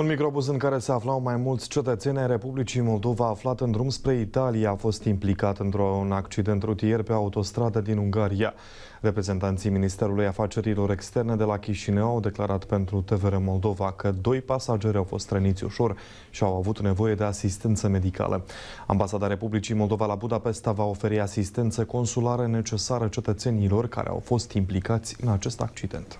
Un microbus în care se aflau mai mulți cetățeni ai Republicii Moldova aflat în drum spre Italia a fost implicat într-un accident rutier pe autostradă din Ungaria. Reprezentanții Ministerului Afacerilor Externe de la Chișinău au declarat pentru TVR Moldova că doi pasageri au fost răniți ușor și au avut nevoie de asistență medicală. Ambasada Republicii Moldova la Budapesta va oferi asistență consulară necesară cetățenilor care au fost implicați în acest accident.